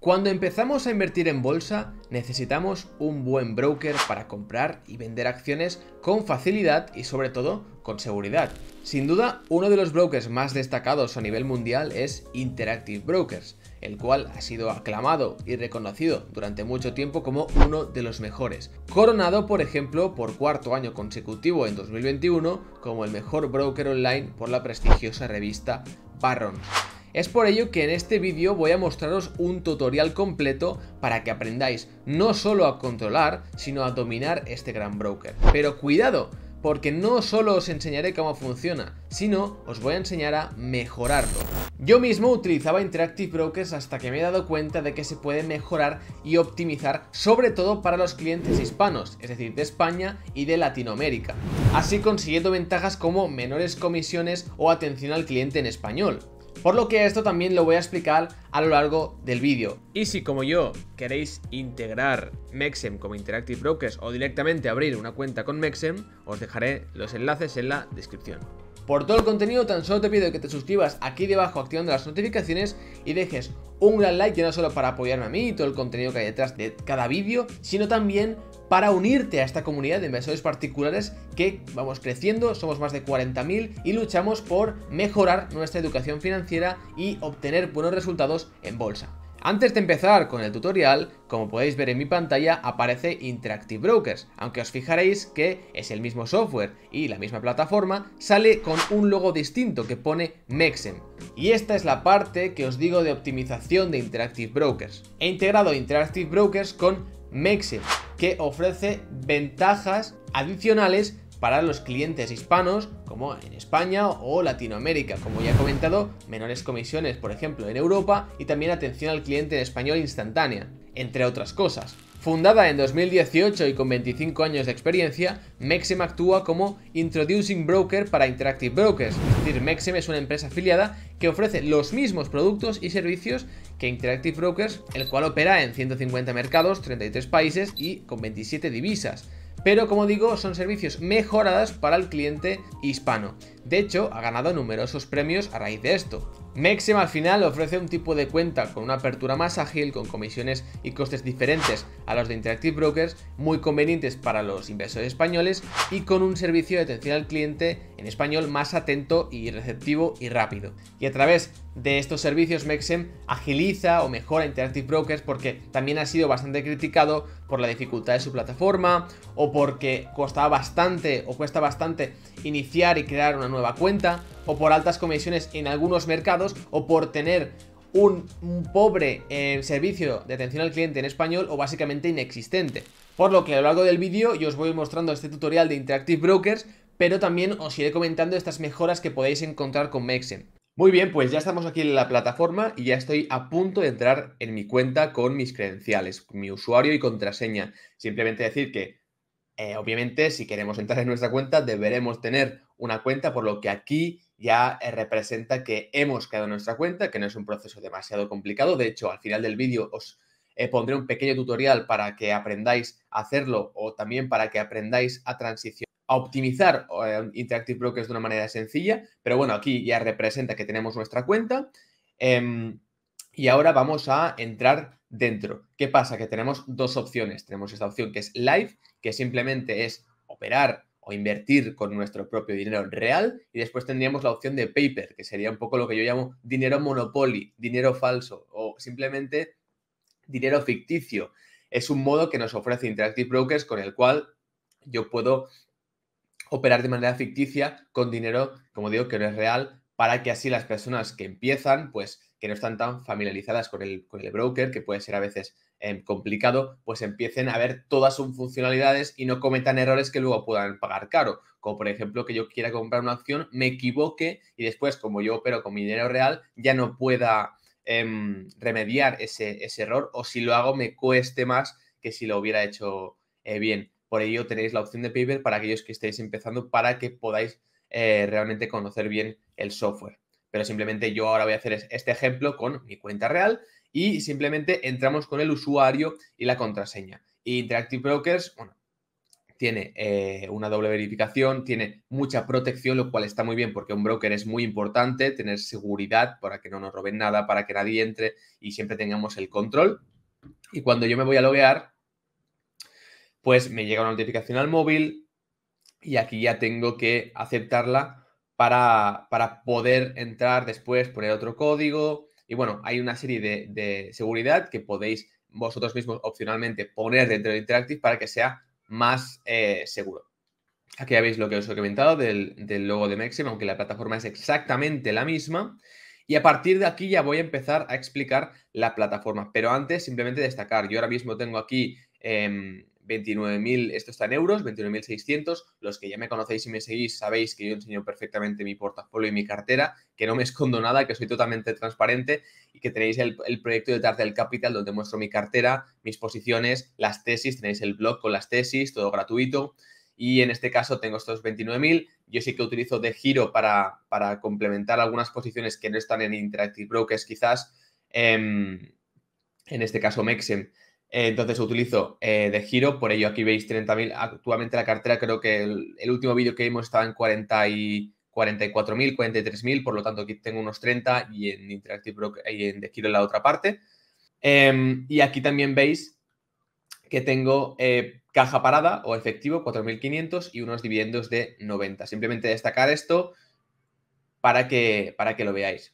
Cuando empezamos a invertir en bolsa, necesitamos un buen broker para comprar y vender acciones con facilidad y sobre todo con seguridad. Sin duda, uno de los brokers más destacados a nivel mundial es Interactive Brokers, el cual ha sido aclamado y reconocido durante mucho tiempo como uno de los mejores, coronado por ejemplo por cuarto año consecutivo en 2021 como el mejor broker online por la prestigiosa revista Barron. Es por ello que en este vídeo voy a mostraros un tutorial completo para que aprendáis no solo a controlar, sino a dominar este gran broker. Pero cuidado, porque no solo os enseñaré cómo funciona, sino os voy a enseñar a mejorarlo. Yo mismo utilizaba Interactive Brokers hasta que me he dado cuenta de que se puede mejorar y optimizar sobre todo para los clientes hispanos, es decir, de España y de Latinoamérica, así consiguiendo ventajas como menores comisiones o atención al cliente en español por lo que esto también lo voy a explicar a lo largo del vídeo. Y si como yo queréis integrar Mexem como Interactive Brokers o directamente abrir una cuenta con Mexem, os dejaré los enlaces en la descripción. Por todo el contenido tan solo te pido que te suscribas aquí debajo activando las notificaciones y dejes un gran like ya no solo para apoyarme a mí y todo el contenido que hay detrás de cada vídeo, sino también para unirte a esta comunidad de inversores particulares que vamos creciendo, somos más de 40.000 y luchamos por mejorar nuestra educación financiera y obtener buenos resultados en bolsa. Antes de empezar con el tutorial, como podéis ver en mi pantalla aparece Interactive Brokers, aunque os fijaréis que es el mismo software y la misma plataforma, sale con un logo distinto que pone Mexem. Y esta es la parte que os digo de optimización de Interactive Brokers. He integrado Interactive Brokers con Mexe, que ofrece ventajas adicionales para los clientes hispanos, como en España o Latinoamérica. Como ya he comentado, menores comisiones, por ejemplo, en Europa y también atención al cliente en español instantánea, entre otras cosas. Fundada en 2018 y con 25 años de experiencia, Mexem actúa como Introducing Broker para Interactive Brokers, es decir, Mexem es una empresa afiliada que ofrece los mismos productos y servicios que Interactive Brokers, el cual opera en 150 mercados, 33 países y con 27 divisas. Pero como digo, son servicios mejoradas para el cliente hispano. De hecho, ha ganado numerosos premios a raíz de esto. Mexem al final ofrece un tipo de cuenta con una apertura más ágil, con comisiones y costes diferentes a los de Interactive Brokers, muy convenientes para los inversores españoles y con un servicio de atención al cliente en español más atento y receptivo y rápido. Y a través de estos servicios Mexem agiliza o mejora Interactive Brokers porque también ha sido bastante criticado por la dificultad de su plataforma o porque costaba bastante o cuesta bastante iniciar y crear una nueva cuenta, o por altas comisiones en algunos mercados, o por tener un, pobre eh, servicio de atención al cliente en español o básicamente inexistente. Por lo que a lo largo del vídeo yo os voy mostrando este tutorial de Interactive Brokers, pero también os iré comentando estas mejoras que podéis encontrar con Mexen. Muy bien, pues ya estamos aquí en la plataforma y ya estoy a punto de entrar en mi cuenta con mis credenciales, mi usuario y contraseña. Simplemente decir que, eh, obviamente, si queremos entrar en nuestra cuenta, deberemos tener una cuenta, por lo que aquí ya eh, representa que hemos creado nuestra cuenta, que no es un proceso demasiado complicado. De hecho, al final del vídeo os eh, pondré un pequeño tutorial para que aprendáis a hacerlo o también para que aprendáis a transicionar a optimizar eh, Interactive Brokers de una manera sencilla, pero bueno, aquí ya representa que tenemos nuestra cuenta em, y ahora vamos a entrar dentro. ¿Qué pasa? Que tenemos dos opciones. Tenemos esta opción que es live, que simplemente es operar o invertir con nuestro propio dinero real y después tendríamos la opción de paper, que sería un poco lo que yo llamo dinero monopoly, dinero falso o simplemente dinero ficticio. Es un modo que nos ofrece Interactive Brokers con el cual yo puedo operar de manera ficticia con dinero, como digo, que no es real, para que así las personas que empiezan, pues que no están tan familiarizadas con el, con el broker, que puede ser a veces Em, complicado, pues empiecen a ver todas sus funcionalidades y no cometan errores que luego puedan pagar caro. Como por ejemplo que yo quiera comprar una opción, me equivoque y después, como yo opero con mi dinero real, ya no pueda em, remediar ese, error o si lo hago me cueste más que si lo hubiera hecho eh, bien. Por ello tenéis la opción de paper para aquellos que estéis empezando para que podáis eh, realmente conocer bien el software. Pero simplemente yo ahora voy a hacer este ejemplo con mi cuenta real y simplemente entramos con el usuario y la contraseña. Interactive Brokers, tiene eh, una doble verificación, tiene mucha protección, lo cual está muy bien porque un broker es muy importante, tener seguridad para que no nos roben nada, para que nadie entre y siempre tengamos el control. Y cuando yo me voy a loguear, pues me llega una notificación al móvil y aquí ya tengo que aceptarla para, para poder entrar después, poner otro código y bueno, hay una serie de, seguridad que podéis vosotros mismos opcionalmente poner dentro de Interactive para que sea más eh, seguro. Aquí ya veis lo que os he comentado del, logo de Maxim, aunque la plataforma es exactamente la misma. Y a partir de aquí ya voy a empezar a explicar la plataforma. Pero antes, simplemente destacar, yo ahora mismo tengo aquí em, 29.000, esto está en euros, 29.600. Los que ya me conocéis y me seguís sabéis que yo enseño perfectamente mi portafolio y mi cartera, que no me escondo nada, que soy totalmente transparente y que tenéis el, proyecto de del Capital donde muestro mi cartera, mis posiciones, las tesis, tenéis el blog con las tesis, todo gratuito. Y en este caso tengo estos 29.000. Yo sí que utilizo de giro para, complementar algunas posiciones que no están en Interactive Brokers quizás. Em, en este caso Mexem eh, entonces utilizo eh, de giro, por ello aquí veis 30.000. Actualmente la cartera creo que el, último vídeo que vimos estaba en 44.000, 43.000, por lo tanto aquí tengo unos 30 y en Interactive y en de giro en la otra parte. Em, y aquí también veis que tengo eh, caja parada o efectivo 4.500 y unos dividendos de 90. Simplemente destacar esto para que, para que lo veáis.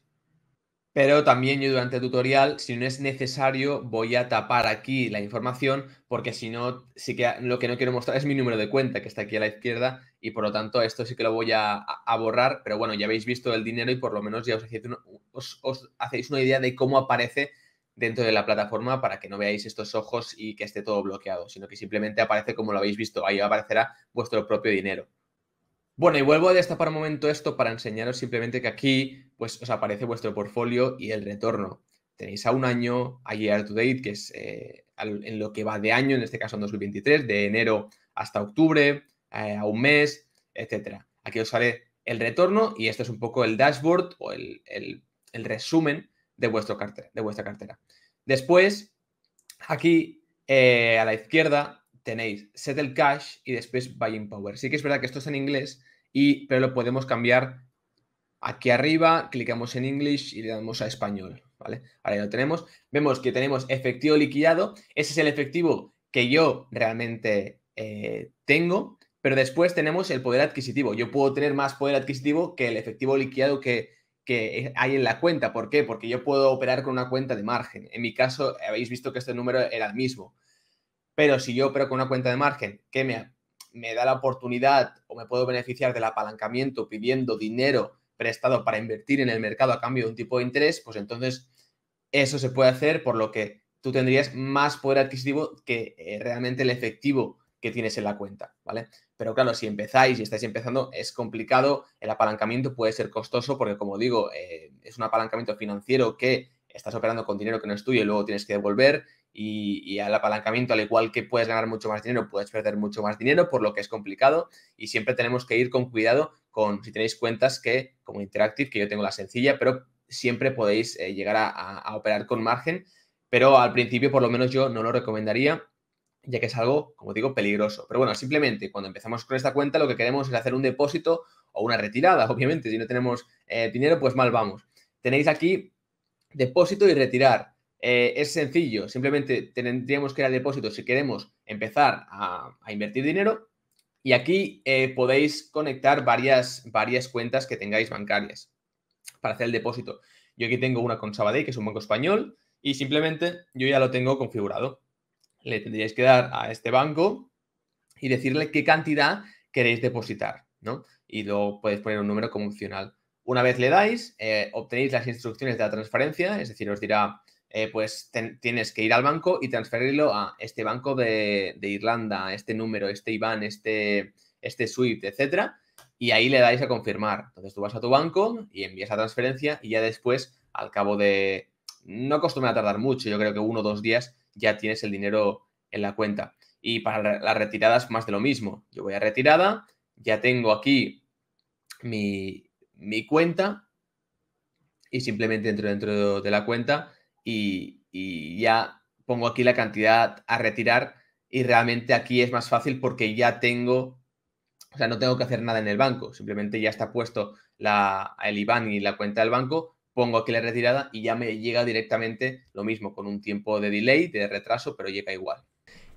Pero también yo durante el tutorial, si no es necesario, voy a tapar aquí la información porque si no, sí que lo que no quiero mostrar es mi número de cuenta que está aquí a la izquierda y por lo tanto esto sí que lo voy a, borrar. Pero bueno, ya habéis visto el dinero y por lo menos ya os hacéis, una, os hacéis una idea de cómo aparece dentro de la plataforma para que no veáis estos ojos y que esté todo bloqueado, sino que simplemente aparece como lo habéis visto. Ahí aparecerá vuestro propio dinero. Bueno, y vuelvo a destapar un momento esto para enseñaros simplemente que aquí pues os aparece vuestro portfolio y el retorno. Tenéis a un año, a year to date, que es eh, en lo que va de año, en este caso en 2023, de enero hasta octubre, eh, a un mes, etcétera. Aquí os sale el retorno y esto es un poco el dashboard o el, resumen de, vuestro cartera, de vuestra cartera. Después, aquí eh, a la izquierda tenéis Settle Cash y después Buying Power. Sí que es verdad que esto es en inglés, y, pero lo podemos cambiar Aquí arriba clicamos en English y le damos a español, ¿vale? Ahora ya lo tenemos. Vemos que tenemos efectivo liquidado. Ese es el efectivo que yo realmente eh, tengo, pero después tenemos el poder adquisitivo. Yo puedo tener más poder adquisitivo que el efectivo liquidado que, hay en la cuenta. ¿Por qué? Porque yo puedo operar con una cuenta de margen. En mi caso, habéis visto que este número era el mismo. Pero si yo opero con una cuenta de margen que me, me da la oportunidad o me puedo beneficiar del apalancamiento pidiendo dinero prestado para invertir en el mercado a cambio de un tipo de interés, pues entonces eso se puede hacer, por lo que tú tendrías más poder adquisitivo que eh, realmente el efectivo que tienes en la cuenta, ¿vale? Pero claro, si empezáis y estáis empezando, es complicado, el apalancamiento puede ser costoso porque, como digo, eh, es un apalancamiento financiero que estás operando con dinero que no es tuyo y luego tienes que devolver y, y, al apalancamiento, al igual que puedes ganar mucho más dinero, puedes perder mucho más dinero, por lo que es complicado y siempre tenemos que ir con cuidado si tenéis cuentas que, como Interactive, que yo tengo la sencilla, pero siempre podéis eh, llegar a, operar con margen, pero al principio por lo menos yo no lo recomendaría, ya que es algo, como digo, peligroso. Pero bueno, simplemente cuando empezamos con esta cuenta lo que queremos es hacer un depósito o una retirada, obviamente, si no tenemos eh, dinero, pues mal vamos. Tenéis aquí depósito y retirar. Eh, es sencillo, simplemente tendríamos que ir al depósito si queremos empezar a invertir dinero y aquí eh, podéis conectar varias, varias cuentas que tengáis bancarias para hacer el depósito. Yo aquí tengo una con Sabadell, que es un banco español, y simplemente yo ya lo tengo configurado. Le tendríais que dar a este banco y decirle qué cantidad queréis depositar, ¿no? Y luego podéis poner un número como opcional. Una vez le dais, eh, obtenéis las instrucciones de la transferencia, es decir, os dirá eh, pues tienes que ir al banco y transferirlo a este banco de, Irlanda, este número, este IBAN, este, este SWIFT, etcétera, y ahí le dais a confirmar. Entonces tú vas a tu banco y envías la transferencia y ya después, al cabo de... No acostumbra a tardar mucho, yo creo que uno o dos días ya tienes el dinero en la cuenta. Y para las retiradas, más de lo mismo. Yo voy a retirada, ya tengo aquí mi, mi cuenta y simplemente entro dentro de la cuenta y, ya pongo aquí la cantidad a retirar y realmente aquí es más fácil porque ya tengo, o sea, no tengo que hacer nada en el banco, simplemente ya está puesto el IBAN y la cuenta del banco, pongo aquí la retirada y ya me llega directamente lo mismo, con un tiempo de delay, de retraso, pero llega igual.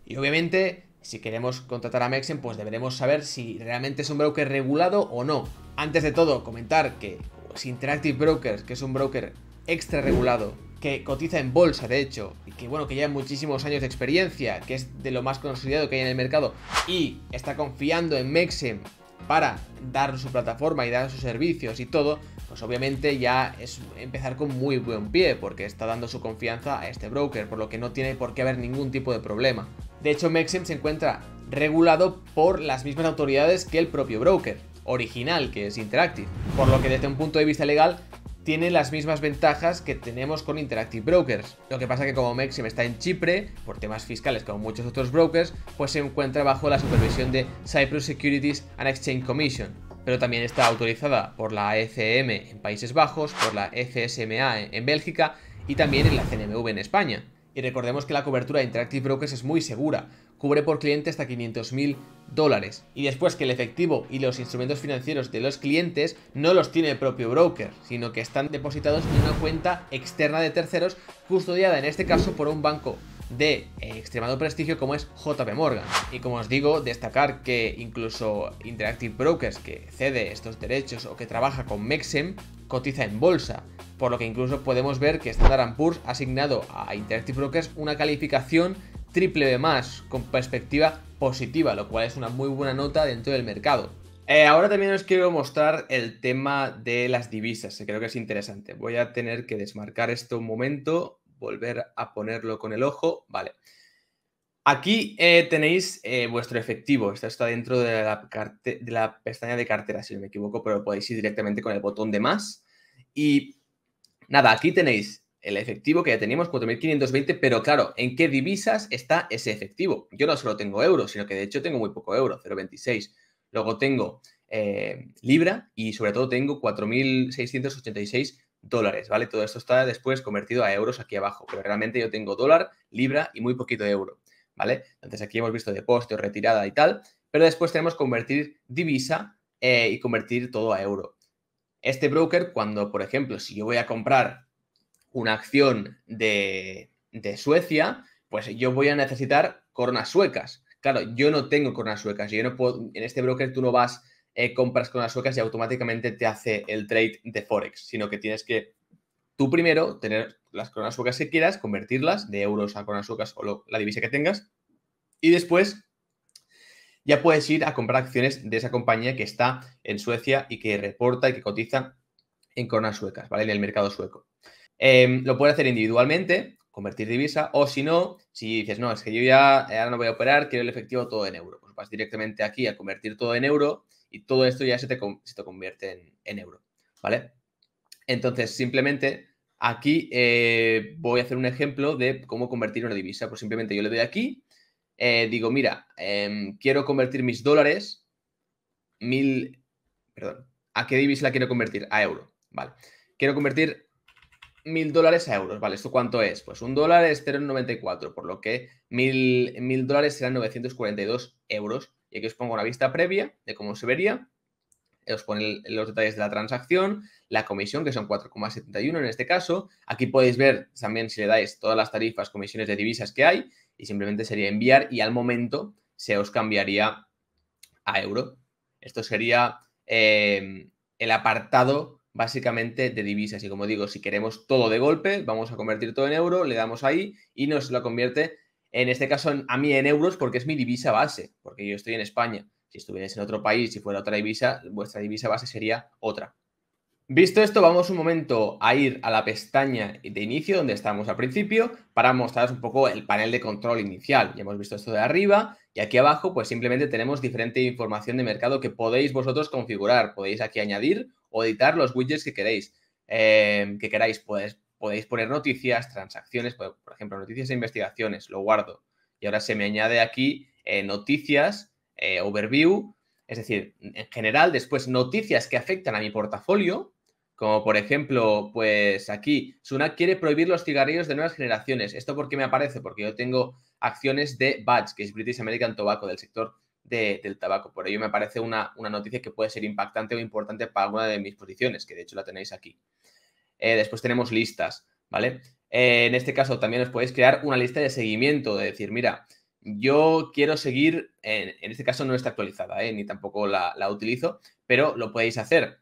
Y obviamente, si queremos contratar a Mexen, pues deberemos saber si realmente es un broker regulado o no. Antes de todo, comentar que Interactive Brokers, que es un broker extra regulado que cotiza en bolsa, de hecho, y que bueno, que lleva muchísimos años de experiencia, que es de lo más consolidado que hay en el mercado, y está confiando en Mexem para dar su plataforma y dar sus servicios y todo, pues obviamente ya es empezar con muy buen pie, porque está dando su confianza a este broker, por lo que no tiene por qué haber ningún tipo de problema. De hecho, Mexem se encuentra regulado por las mismas autoridades que el propio broker original, que es Interactive, por lo que desde un punto de vista legal tiene las mismas ventajas que tenemos con Interactive Brokers. Lo que pasa que como Maxim está en Chipre, por temas fiscales como muchos otros brokers, pues se encuentra bajo la supervisión de Cyprus Securities and Exchange Commission, pero también está autorizada por la ECM en Países Bajos, por la FSMA e en Bélgica y también en la CNMV en España. Y recordemos que la cobertura de Interactive Brokers es muy segura, cubre por cliente hasta 500.000 dólares. Y después que el efectivo y los instrumentos financieros de los clientes no los tiene el propio broker, sino que están depositados en una cuenta externa de terceros custodiada en este caso por un banco de extremado prestigio como es JP Morgan. Y como os digo, destacar que incluso Interactive Brokers, que cede estos derechos o que trabaja con Mexem, cotiza en bolsa, por lo que incluso podemos ver que Standard Poor's ha asignado a Interactive Brokers una calificación triple de más, con perspectiva positiva, lo cual es una muy buena nota dentro del mercado. Eh, ahora también os quiero mostrar el tema de las divisas, que creo que es interesante. Voy a tener que desmarcar esto un momento, volver a ponerlo con el ojo, vale. Aquí eh, tenéis eh, vuestro efectivo, esto está dentro de la, de la pestaña de cartera, si no me equivoco, pero podéis ir directamente con el botón de más. Y nada, aquí tenéis el efectivo que ya teníamos, 4.520, pero claro, ¿en qué divisas está ese efectivo? Yo no solo tengo euros, sino que de hecho tengo muy poco euro, 0,26. Luego tengo eh, libra y sobre todo tengo 4.686 dólares, ¿vale? Todo esto está después convertido a euros aquí abajo, pero realmente yo tengo dólar, libra y muy poquito de euro, ¿vale? Entonces aquí hemos visto depósito, retirada y tal, pero después tenemos convertir divisa eh, y convertir todo a euro. Este broker, cuando, por ejemplo, si yo voy a comprar una acción de, Suecia, pues yo voy a necesitar coronas suecas. Claro, yo no tengo coronas suecas. Yo no puedo, en este broker tú no vas, eh, compras coronas suecas y automáticamente te hace el trade de Forex, sino que tienes que tú primero tener las coronas suecas que quieras, convertirlas de euros a coronas suecas o la divisa que tengas. Y después ya puedes ir a comprar acciones de esa compañía que está en Suecia y que reporta y que cotiza en coronas suecas, ¿vale? En el mercado sueco. Em, lo puedes hacer individualmente, convertir divisa, o si no, si dices, no, es que yo ya no voy a operar, quiero el efectivo todo en euro. Pues vas directamente aquí a convertir todo en euro y todo esto ya se te, convierte en, euro, ¿vale? Entonces, simplemente aquí eh, voy a hacer un ejemplo de cómo convertir una divisa. Pues simplemente yo le doy aquí, eh, digo, mira, em, quiero convertir mis dólares, mil, perdón, ¿a qué divisa la quiero convertir? A euro, ¿vale? Quiero convertir mil dólares a euros. Vale, ¿esto cuánto es? Pues un dólar es 0,94, por lo que mil, mil dólares serán 942 euros. Y aquí os pongo una vista previa de cómo se vería. Os pone los detalles de la transacción, la comisión, que son 4,71 en este caso. Aquí podéis ver también, si le dais, todas las tarifas, comisiones de divisas que hay. Y simplemente sería enviar y al momento se os cambiaría a euro. Esto sería eh, el apartado básicamente de divisas. Y como digo, si queremos todo de golpe, vamos a convertir todo en euro, le damos ahí y nos lo convierte, en este caso, a mí en euros porque es mi divisa base, porque yo estoy en España. Si estuvierais en otro país, si fuera otra divisa, vuestra divisa base sería otra. Visto esto, vamos un momento a ir a la pestaña de inicio donde estábamos al principio para mostraros un poco el panel de control inicial. Ya hemos visto esto de arriba y aquí abajo pues simplemente tenemos diferente información de mercado que podéis vosotros configurar. Podéis aquí añadir o editar los widgets que queréis. Em, que queráis, pues, podéis poner noticias, transacciones, por ejemplo, noticias e investigaciones, lo guardo. Y ahora se me añade aquí eh, noticias, eh, overview, es decir, en general, después noticias que afectan a mi portafolio, como por ejemplo, pues aquí, Sunak quiere prohibir los cigarrillos de nuevas generaciones. ¿Esto por qué me aparece? Porque yo tengo acciones de Batch, que es British American Tobacco, del sector del tabaco. Por ello me parece una, noticia que puede ser impactante o importante para alguna de mis posiciones, que de hecho la tenéis aquí. Eh, después tenemos listas, ¿vale? Eh, en este caso también os podéis crear una lista de seguimiento, de decir, mira, yo quiero seguir, en, este caso no está actualizada, ¿eh? ni tampoco la, utilizo, pero lo podéis hacer.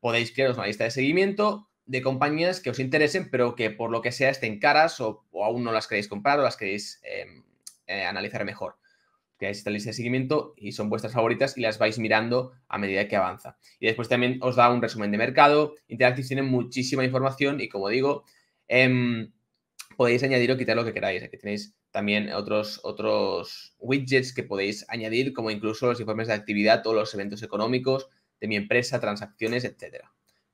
Podéis crearos una lista de seguimiento de compañías que os interesen, pero que por lo que sea estén caras o aún no las queréis comprar o las queréis em, analizar mejor que esta lista de seguimiento y son vuestras favoritas y las vais mirando a medida que avanza. Y después también os da un resumen de mercado. Interactive tiene muchísima información y como digo, em, podéis añadir o quitar lo que queráis. Aquí tenéis también otros, otros widgets que podéis añadir, como incluso los informes de actividad o los eventos económicos de mi empresa, transacciones, etc.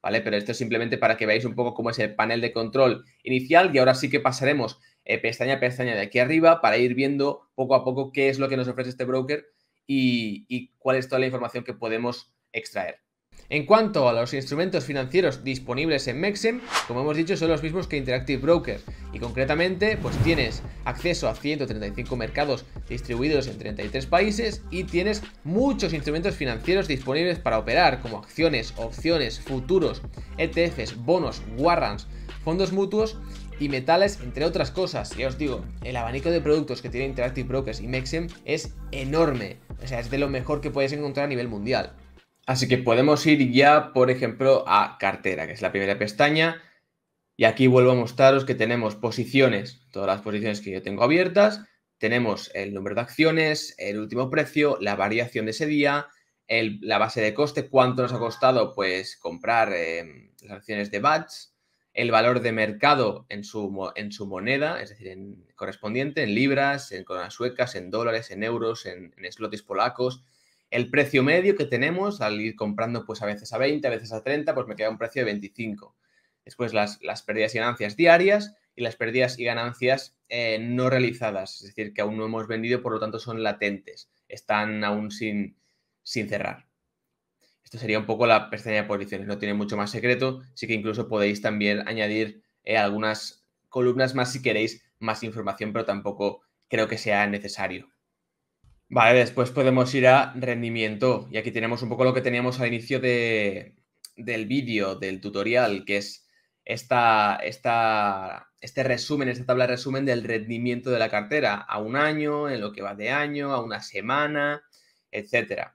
¿Vale? Pero esto es simplemente para que veáis un poco cómo es el panel de control inicial y ahora sí que pasaremos eh, pestaña a pestaña de aquí arriba para ir viendo poco a poco qué es lo que nos ofrece este broker y, cuál es toda la información que podemos extraer. En cuanto a los instrumentos financieros disponibles en Mexem, como hemos dicho, son los mismos que Interactive Brokers y concretamente pues tienes acceso a 135 mercados distribuidos en 33 países y tienes muchos instrumentos financieros disponibles para operar como acciones, opciones, futuros, ETFs, bonos, warrants, fondos mutuos y metales, entre otras cosas. Ya os digo, el abanico de productos que tiene Interactive Brokers y Mexem es enorme. O sea, es de lo mejor que puedes encontrar a nivel mundial. Así que podemos ir ya, por ejemplo, a cartera, que es la primera pestaña. Y aquí vuelvo a mostraros que tenemos posiciones, todas las posiciones que yo tengo abiertas. Tenemos el número de acciones, el último precio, la variación de ese día, la base de coste, cuánto nos ha costado pues comprar eh, las acciones de BATS, el valor de mercado en su, en su moneda, es decir, en, correspondiente, en libras, en coronas suecas, en dólares, en euros, en, en polacos, el precio medio que tenemos al ir comprando pues a veces a 20, a veces a 30, pues me queda un precio de 25. Después las, las pérdidas y ganancias diarias y las pérdidas y ganancias eh, no realizadas, es decir, que aún no hemos vendido, por lo tanto son latentes, están aún sin, sin cerrar. Esto sería un poco la pestaña de posiciones, no tiene mucho más secreto, sí que incluso podéis también añadir eh, algunas columnas más si queréis más información, pero tampoco creo que sea necesario. Vale, después podemos ir a rendimiento y aquí tenemos un poco lo que teníamos al inicio del vídeo, del tutorial, que es esta, este resumen, esta tabla de resumen del rendimiento de la cartera a un año, en lo que va de año, a una semana, etcétera.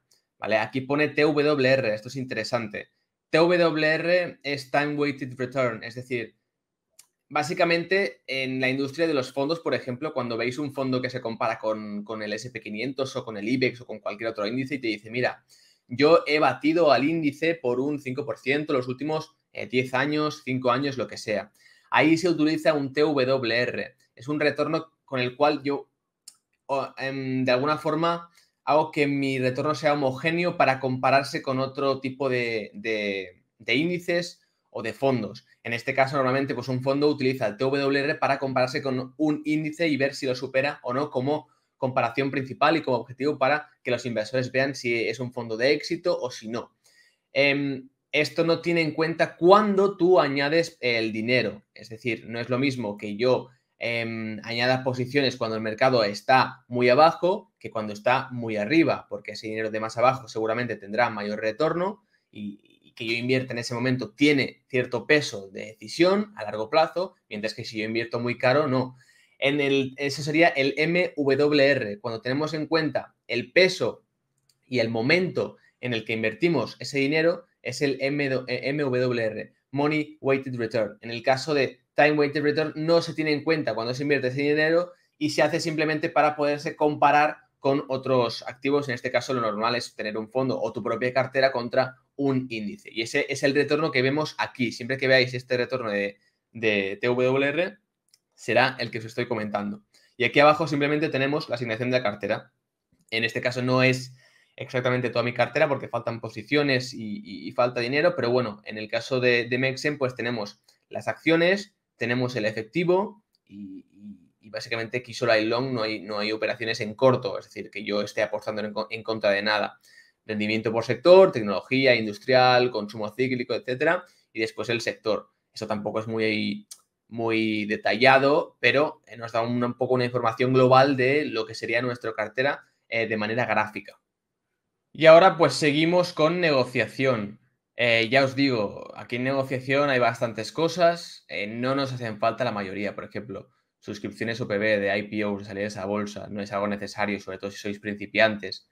Aquí pone TWR, esto es interesante. TWR es Time Weighted Return, es decir, básicamente en la industria de los fondos, por ejemplo, cuando veis un fondo que se compara con, con el SP500 o con el IBEX o con cualquier otro índice y te dice, mira, yo he batido al índice por un 5% los últimos 10 eh, años, 5 años, lo que sea. Ahí se utiliza un TWR, es un retorno con el cual yo, em, de alguna forma, hago que mi retorno sea homogéneo para compararse con otro tipo de, índices o de fondos. En este caso, normalmente, pues un fondo utiliza el TWR para compararse con un índice y ver si lo supera o no como comparación principal y como objetivo para que los inversores vean si es un fondo de éxito o si no. Em, esto no tiene en cuenta cuando tú añades el dinero. Es decir, no es lo mismo que yo em, añada posiciones cuando el mercado está muy abajo que cuando está muy arriba, porque ese dinero de más abajo seguramente tendrá mayor retorno y, que yo invierta en ese momento tiene cierto peso de decisión a largo plazo, mientras que si yo invierto muy caro, no. En el, eso sería el MWR, cuando tenemos en cuenta el peso y el momento en el que invertimos ese dinero, es el MWR, eh, Money Weighted Return. En el caso de Time Weighted Return no se tiene en cuenta cuando se invierte ese dinero y se hace simplemente para poderse comparar con otros activos. En este caso, lo normal es tener un fondo o tu propia cartera contra un índice. Y ese es el retorno que vemos aquí. Siempre que veáis este retorno de, TWR, será el que os estoy comentando. Y aquí abajo simplemente tenemos la asignación de la cartera. En este caso no es exactamente toda mi cartera porque faltan posiciones y, falta dinero, pero bueno, en el caso de, de Mexen pues tenemos las acciones, tenemos el efectivo y y básicamente aquí solo hay long, no hay, no hay operaciones en corto, es decir, que yo esté apostando en, contra de nada. Rendimiento por sector, tecnología, industrial, consumo cíclico, etcétera, y después el sector. Eso tampoco es muy, muy detallado, pero eh, nos da un, poco una información global de lo que sería nuestra cartera eh, de manera gráfica. Y ahora pues seguimos con negociación. Eh, ya os digo, aquí en negociación hay bastantes cosas, no nos hacen falta la mayoría, por ejemplo suscripciones OPB de IPOs, salidas a bolsa, no es algo necesario, sobre todo si sois principiantes.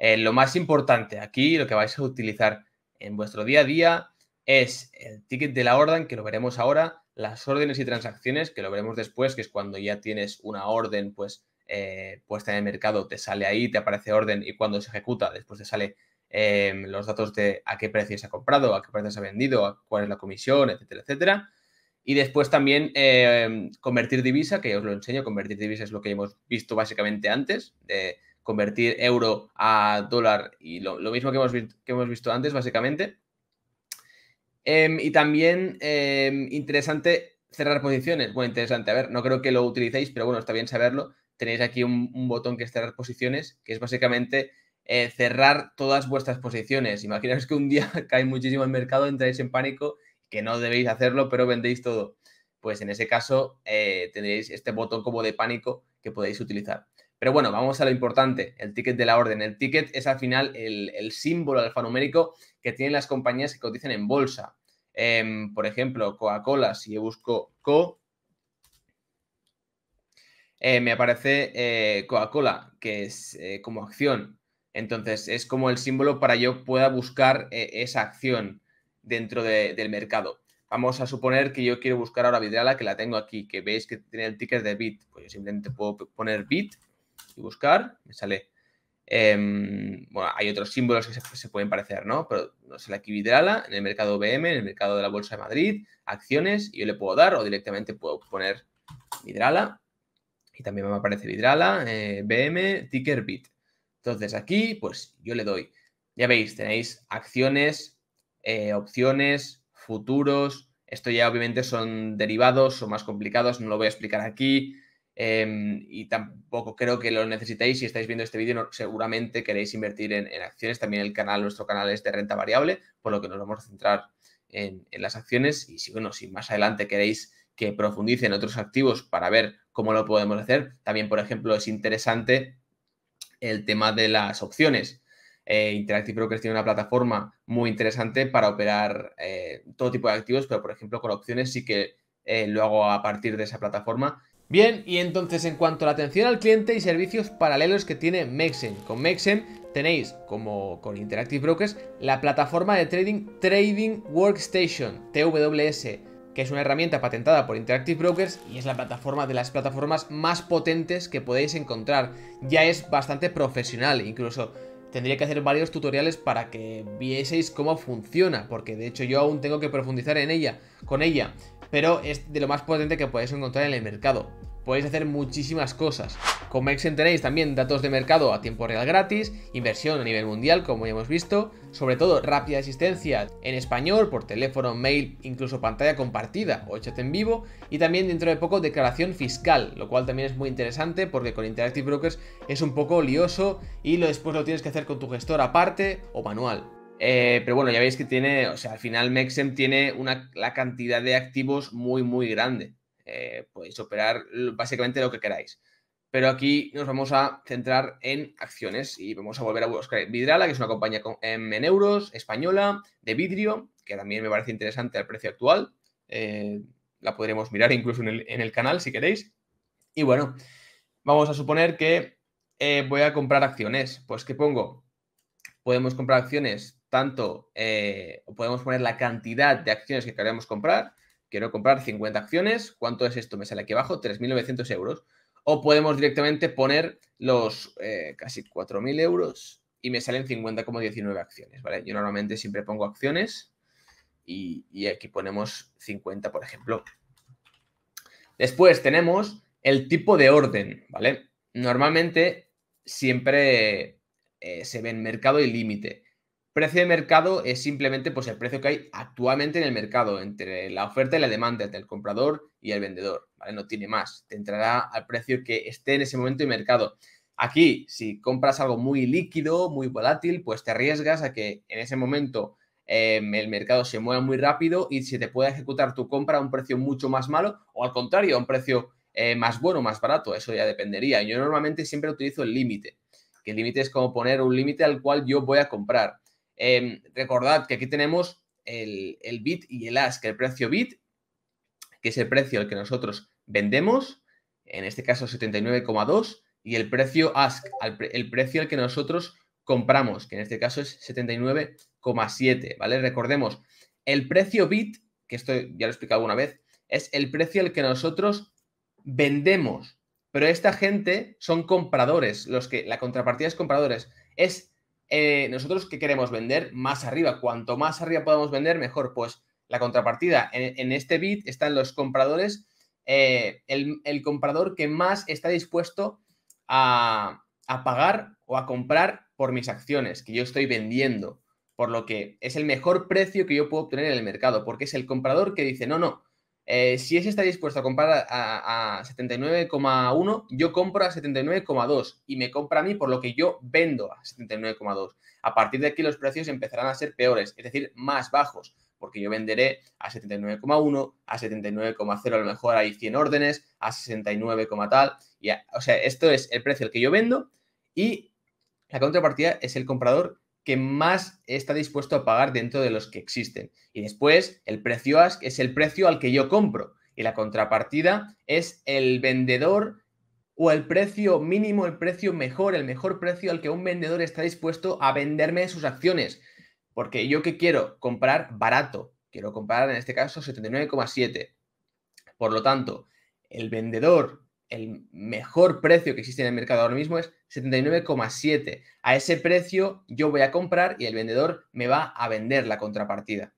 Eh, lo más importante aquí, lo que vais a utilizar en vuestro día a día, es el ticket de la orden, que lo veremos ahora, las órdenes y transacciones, que lo veremos después, que es cuando ya tienes una orden pues, eh, puesta en el mercado, te sale ahí, te aparece orden y cuando se ejecuta, después te sale eh, los datos de a qué precio se ha comprado, a qué precio se ha vendido, cuál es la comisión, etcétera, etcétera. Y después también eh, convertir divisa, que os lo enseño, convertir divisa es lo que hemos visto básicamente antes, de convertir euro a dólar y lo, mismo que hemos, que hemos, visto antes básicamente. Em, y también em, interesante cerrar posiciones. Bueno, interesante, a ver, no creo que lo utilicéis, pero bueno, está bien saberlo. Tenéis aquí un, un botón que es cerrar posiciones, que es básicamente eh, cerrar todas vuestras posiciones. Imaginaos que un día cae muchísimo el mercado, entráis en pánico que no debéis hacerlo, pero vendéis todo. Pues en ese caso eh, tendréis este botón como de pánico que podéis utilizar. Pero bueno, vamos a lo importante, el ticket de la orden. El ticket es al final el, símbolo alfanumérico que tienen las compañías que cotizan en bolsa. Em, por ejemplo, Coca-Cola, si yo busco Co, eh, me aparece eh, Coca-Cola, que es como acción. Entonces, es como el símbolo para yo pueda buscar esa acción dentro de, del mercado. Vamos a suponer que yo quiero buscar ahora Vidrala, que la tengo aquí, que veis que tiene el ticker de bit. Pues yo simplemente puedo poner bit y buscar, me sale. Em, bueno, hay otros símbolos que se, pueden parecer, ¿no? Pero no sale aquí Vidrala, en el mercado BM, en el mercado de la Bolsa de Madrid, acciones, y yo le puedo dar o directamente puedo poner Vidrala. Y también me aparece Vidrala, eh, BM, ticker bit. Entonces aquí, pues yo le doy. Ya veis, tenéis acciones, eh, opciones, futuros. Esto ya obviamente son derivados, son más complicados, no lo voy a explicar aquí. Em, y tampoco creo que lo necesitéis. Si estáis viendo este vídeo, seguramente queréis invertir en, acciones. También el canal, nuestro canal es de renta variable, por lo que nos vamos a centrar en, las acciones. Y si, bueno, si más adelante queréis que profundice en otros activos para ver cómo lo podemos hacer, también, por ejemplo, es interesante el tema de las opciones. Eh, Interactive Brokers tiene una plataforma muy interesante para operar eh, todo tipo de activos, pero por ejemplo con opciones sí que eh, lo hago a partir de esa plataforma. Bien, y entonces en cuanto a la atención al cliente y servicios paralelos que tiene Mexen. Con Mexen tenéis, como con Interactive Brokers, la plataforma de trading Trading Workstation, TWS, que es una herramienta patentada por Interactive Brokers y es la plataforma de las plataformas más potentes que podéis encontrar. Ya es bastante profesional, incluso tendría que hacer varios tutoriales para que vieseis cómo funciona, porque de hecho yo aún tengo que profundizar en ella, con ella, pero es de lo más potente que podéis encontrar en el mercado. Podéis hacer muchísimas cosas. Con Maxem tenéis también datos de mercado a tiempo real gratis, inversión a nivel mundial, como ya hemos visto, sobre todo rápida asistencia en español, por teléfono, mail, incluso pantalla compartida o chat en vivo, y también dentro de poco declaración fiscal, lo cual también es muy interesante porque con Interactive Brokers es un poco lioso y lo, después lo tienes que hacer con tu gestor aparte o manual. Eh, pero bueno, ya veis que tiene, o sea, al final Mexem tiene la cantidad de activos muy, muy grande. Eh, podéis operar básicamente lo que queráis. Pero aquí nos vamos a centrar en acciones y vamos a volver a buscar Vidrala, que es una compañía con, em, en, euros, española, de vidrio, que también me parece interesante al precio actual. Eh, la podremos mirar incluso en el, canal si queréis. Y bueno, vamos a suponer que eh, voy a comprar acciones. Pues, que pongo? Podemos comprar acciones tanto, eh, podemos poner la cantidad de acciones que queremos comprar. Quiero comprar 50 acciones. ¿Cuánto es esto? Me sale aquí abajo, 3.900 euros o podemos directamente poner los eh, casi 4.000 euros y me salen como 50,19 acciones, ¿vale? Yo normalmente siempre pongo acciones y, aquí ponemos 50, por ejemplo. Después tenemos el tipo de orden, ¿vale? Normalmente siempre eh, se ven mercado y límite. Precio de mercado es simplemente pues, el precio que hay actualmente en el mercado, entre la oferta y la demanda, del comprador y el vendedor. ¿vale? No tiene más. Te entrará al precio que esté en ese momento de mercado. Aquí, si compras algo muy líquido, muy volátil, pues te arriesgas a que en ese momento em, el mercado se mueva muy rápido y se te pueda ejecutar tu compra a un precio mucho más malo o al contrario, a un precio eh, más bueno, más barato. Eso ya dependería. Yo normalmente siempre utilizo el límite, que el límite es como poner un límite al cual yo voy a comprar. Em, recordad que aquí tenemos el, bit y el ask, el precio bit, que es el precio al que nosotros vendemos, en este caso 79,2, y el precio ask, el precio al que nosotros compramos, que en este caso es 79,7, ¿vale? Recordemos, el precio bit, que esto ya lo he explicado una vez, es el precio al que nosotros vendemos, pero esta gente son compradores, los que la contrapartida es compradores, es eh, nosotros que queremos vender más arriba. Cuanto más arriba podamos vender, mejor. Pues la contrapartida en, este bit están los compradores, eh, el, comprador que más está dispuesto a, a pagar o a comprar por mis acciones que yo estoy vendiendo. Por lo que es el mejor precio que yo puedo obtener en el mercado, porque es el comprador que dice, no, no, eh, si ese está dispuesto a comprar a, 79,1, yo compro a 79,2 y me compra a mí por lo que yo vendo a 79,2. A partir de aquí los precios empezarán a ser peores, es decir, más bajos, porque yo venderé a 79,1, a 79,0 a lo mejor hay 100 órdenes, a 69, tal. Y o sea, esto es el precio al que yo vendo y la contrapartida es el comprador que más está dispuesto a pagar dentro de los que existen. Y después, el precio ask es el precio al que yo compro. Y la contrapartida es el vendedor o el precio mínimo, el precio mejor, el mejor precio al que un vendedor está dispuesto a venderme sus acciones. Porque yo que quiero comprar barato, quiero comprar en este caso 79,7. Por lo tanto, el vendedor el mejor precio que existe en el mercado ahora mismo es 79,7. A ese precio yo voy a comprar y el vendedor me va a vender la contrapartida.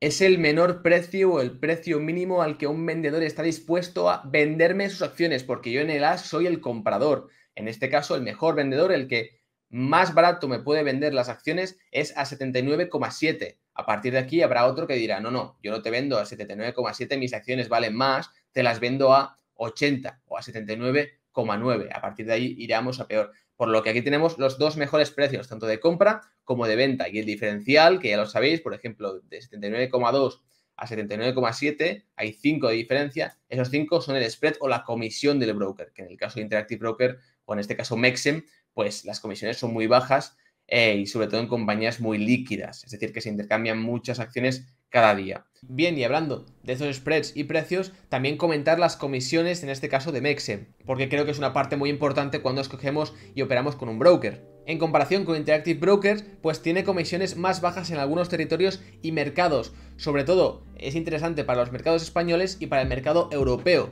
Es el menor precio o el precio mínimo al que un vendedor está dispuesto a venderme sus acciones, porque yo en el AS soy el comprador. En este caso, el mejor vendedor, el que más barato me puede vender las acciones, es a 79,7. A partir de aquí habrá otro que dirá, no, no, yo no te vendo a 79,7, mis acciones valen más, te las vendo a 80 o a 79,9. A partir de ahí iremos a peor. Por lo que aquí tenemos los dos mejores precios, tanto de compra como de venta. Y el diferencial, que ya lo sabéis, por ejemplo, de 79,2 a 79,7, hay 5 de diferencia. Esos 5 son el spread o la comisión del broker, que en el caso de Interactive Broker o en este caso Mexem, pues las comisiones son muy bajas eh, y sobre todo en compañías muy líquidas, es decir, que se intercambian muchas acciones cada día. Bien, y hablando de esos spreads y precios, también comentar las comisiones, en este caso de Mexen porque creo que es una parte muy importante cuando escogemos y operamos con un broker. En comparación con Interactive Brokers, pues tiene comisiones más bajas en algunos territorios y mercados. Sobre todo, es interesante para los mercados españoles y para el mercado europeo.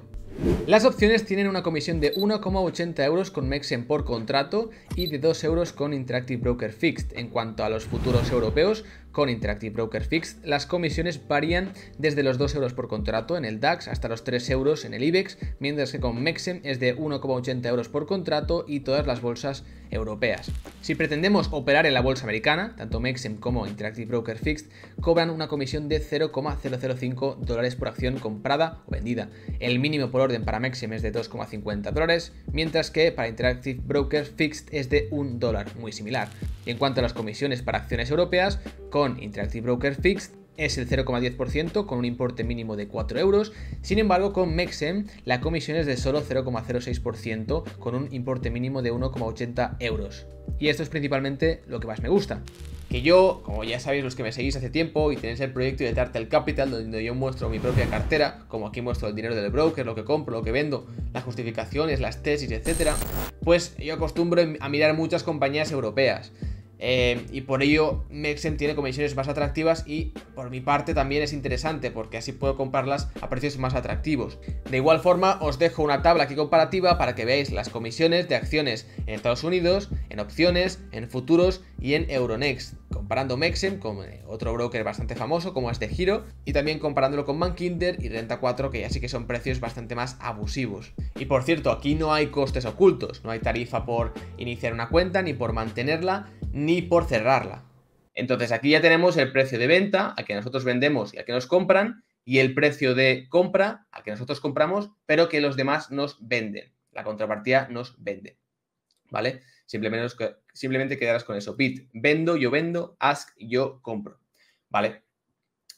Las opciones tienen una comisión de 1,80 euros con Mexen por contrato y de 2 euros con Interactive Broker Fixed. En cuanto a los futuros europeos, con Interactive Broker Fixed, las comisiones varían desde los 2 euros por contrato en el DAX hasta los 3 euros en el IBEX, mientras que con Mexem es de 1,80 euros por contrato y todas las bolsas europeas. Si pretendemos operar en la bolsa americana, tanto Mexem como Interactive Broker Fixed cobran una comisión de 0,005 dólares por acción comprada o vendida. El mínimo por orden para Mexem es de 2,50 dólares, mientras que para Interactive Broker Fixed es de 1 dólar, muy similar. Y en cuanto a las comisiones para acciones europeas, con Interactive Broker Fixed es el 0,10% con un importe mínimo de 4 euros. Sin embargo, con Mexem la comisión es de solo 0,06% con un importe mínimo de 1,80 euros. Y esto es principalmente lo que más me gusta. Que yo, como ya sabéis los que me seguís hace tiempo y tenéis el proyecto de Tartel Capital donde yo muestro mi propia cartera, como aquí muestro el dinero del broker, lo que compro, lo que vendo, las justificaciones, las tesis, etc., pues yo acostumbro a mirar muchas compañías europeas. Em, y por ello Mexen tiene comisiones más atractivas y por mi parte también es interesante porque así puedo comprarlas a precios más atractivos. De igual forma os dejo una tabla aquí comparativa para que veáis las comisiones de acciones en Estados Unidos, en opciones, en futuros y en Euronext comparando Mexen con eh, otro broker bastante famoso como es de Giro y también comparándolo con Mankinder y Renta 4 que ya sí que son precios bastante más abusivos. Y por cierto, aquí no hay costes ocultos, no hay tarifa por iniciar una cuenta, ni por mantenerla, ni por cerrarla. Entonces aquí ya tenemos el precio de venta al que nosotros vendemos y al que nos compran y el precio de compra al que nosotros compramos pero que los demás nos venden. La contrapartida nos vende. ¿Vale? Simplemente simplemente quedarás con eso. bit. vendo, yo vendo, ask, yo compro. ¿Vale?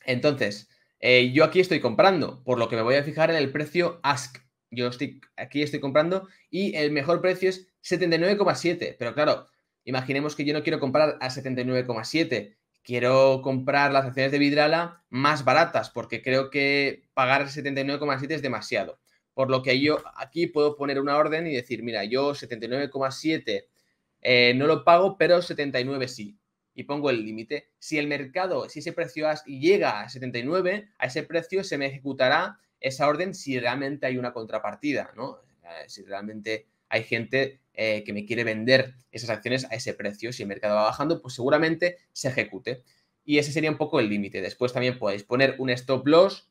Entonces, eh, yo aquí estoy comprando, por lo que me voy a fijar en el precio ask. Yo estoy, aquí estoy comprando y el mejor precio es 79,7. Pero claro, imaginemos que yo no quiero comprar a 79,7. Quiero comprar las acciones de Vidrala más baratas porque creo que pagar 79,7 es demasiado. Por lo que yo aquí puedo poner una orden y decir, mira, yo 79,7 eh, no lo pago, pero 79 sí. Y pongo el límite. Si el mercado, si ese precio llega a 79, a ese precio se me ejecutará esa orden si realmente hay una contrapartida, ¿no? Eh, si realmente hay gente eh, que me quiere vender esas acciones a ese precio, si el mercado va bajando, pues seguramente se ejecute. Y ese sería un poco el límite. Después también podéis poner un stop loss,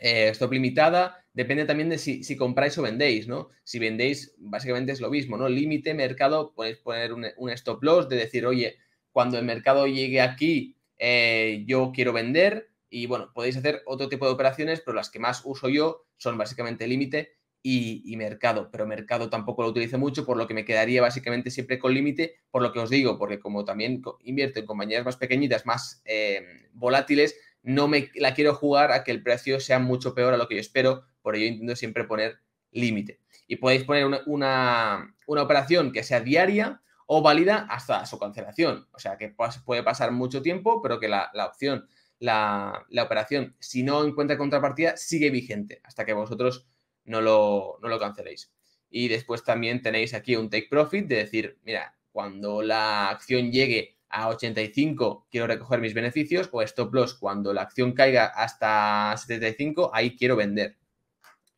stop limitada, depende también de si, compráis o vendéis, ¿no? Si vendéis, básicamente es lo mismo, ¿no? Límite, mercado, podéis poner un, stop loss de decir, oye, cuando el mercado llegue aquí, eh, yo quiero vender y bueno, podéis hacer otro tipo de operaciones, pero las que más uso yo son básicamente límite y, mercado, pero mercado tampoco lo utilizo mucho, por lo que me quedaría básicamente siempre con límite, por lo que os digo, porque como también invierto en compañías más pequeñitas, más eh, volátiles, no me la quiero jugar a que el precio sea mucho peor a lo que yo espero por ello intento siempre poner límite. Y podéis poner una, operación que sea diaria o válida hasta su cancelación. O sea, que puede pasar mucho tiempo, pero que la, opción, la, operación, si no encuentra contrapartida, sigue vigente hasta que vosotros no lo, no lo canceléis. Y después también tenéis aquí un take profit de decir, mira, cuando la acción llegue a 85 quiero recoger mis beneficios o stop loss cuando la acción caiga hasta 75, ahí quiero vender.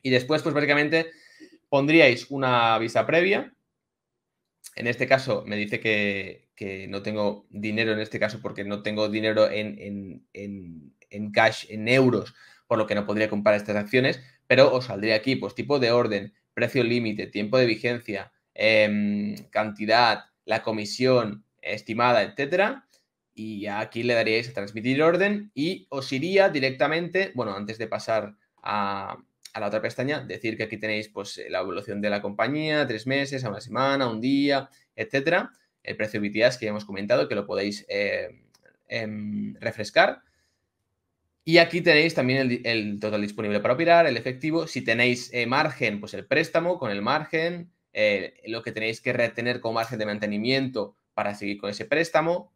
Y después, pues básicamente pondríais una visa previa. En este caso me dice que, no tengo dinero, en este caso porque no tengo dinero en, cash, en euros, por lo que no podría comprar estas acciones, pero os saldría aquí, pues tipo de orden, precio límite, tiempo de vigencia, em, cantidad, la comisión estimada, etcétera y aquí le daríais a transmitir orden y os iría directamente, bueno, antes de pasar a, a la otra pestaña decir que aquí tenéis pues, eh, la evolución de la compañía, tres meses, a una semana, un día, etcétera. El precio BTS que ya hemos comentado, que lo podéis eh, em, refrescar. Y aquí tenéis también el, total disponible para operar, el efectivo. Si tenéis eh, margen, pues el préstamo con el margen, lo que tenéis que retener como margen de mantenimiento para seguir con ese préstamo,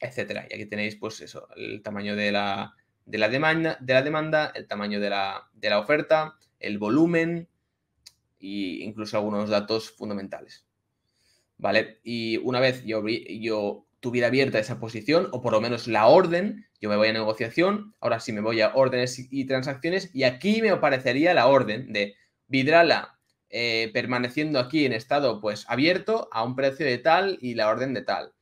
etcétera. Y aquí tenéis, pues eso, el tamaño de la, de la demanda, de la demanda el tamaño de la, oferta, el volumen e incluso algunos datos fundamentales. ¿Vale? Y una vez yo, yo tuviera abierta esa posición, o por lo menos la orden, yo me voy a negociación, ahora sí me voy a órdenes y transacciones, y aquí me aparecería la orden de Vidrala eh, permaneciendo aquí en estado pues abierto a un precio de tal y la orden de tal.